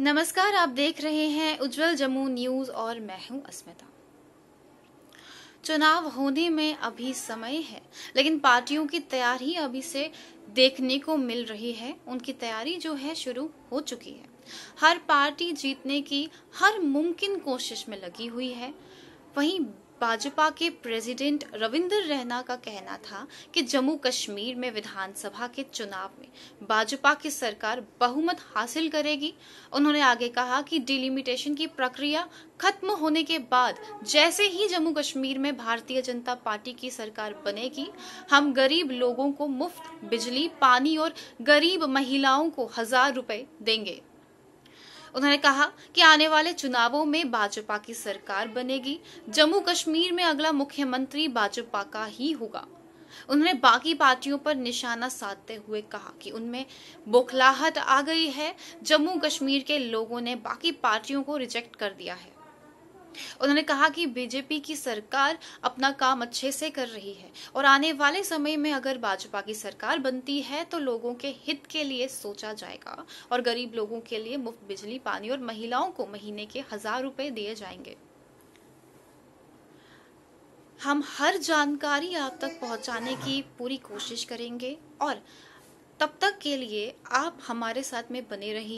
नमस्कार आप देख रहे हैं उज्जवल जम्मू न्यूज और मैं हूं अस्मिता चुनाव होने में अभी समय है लेकिन पार्टियों की तैयारी अभी से देखने को मिल रही है उनकी तैयारी जो है शुरू हो चुकी है हर पार्टी जीतने की हर मुमकिन कोशिश में लगी हुई है वहीं भाजपा के प्रेसिडेंट रविंदर रैना का कहना था कि जम्मू कश्मीर में विधानसभा के चुनाव में भाजपा की सरकार बहुमत हासिल करेगी उन्होंने आगे कहा कि डिलिमिटेशन की प्रक्रिया खत्म होने के बाद जैसे ही जम्मू कश्मीर में भारतीय जनता पार्टी की सरकार बनेगी हम गरीब लोगों को मुफ्त बिजली पानी और गरीब महिलाओं को हजार रुपए देंगे उन्होंने कहा कि आने वाले चुनावों में भाजपा की सरकार बनेगी जम्मू कश्मीर में अगला मुख्यमंत्री भाजपा का ही होगा उन्होंने बाकी पार्टियों पर निशाना साधते हुए कहा कि उनमें बोखलाहट आ गई है जम्मू कश्मीर के लोगों ने बाकी पार्टियों को रिजेक्ट कर दिया है उन्होंने कहा कि बीजेपी की सरकार अपना काम अच्छे से कर रही है और आने वाले समय में अगर भाजपा की सरकार बनती है तो लोगों के हित के लिए सोचा जाएगा और गरीब लोगों के लिए मुफ्त बिजली पानी और महिलाओं को महीने के हजार रुपए दिए जाएंगे हम हर जानकारी आप तक पहुंचाने की पूरी कोशिश करेंगे और तब तक के लिए आप हमारे साथ में बने रहिए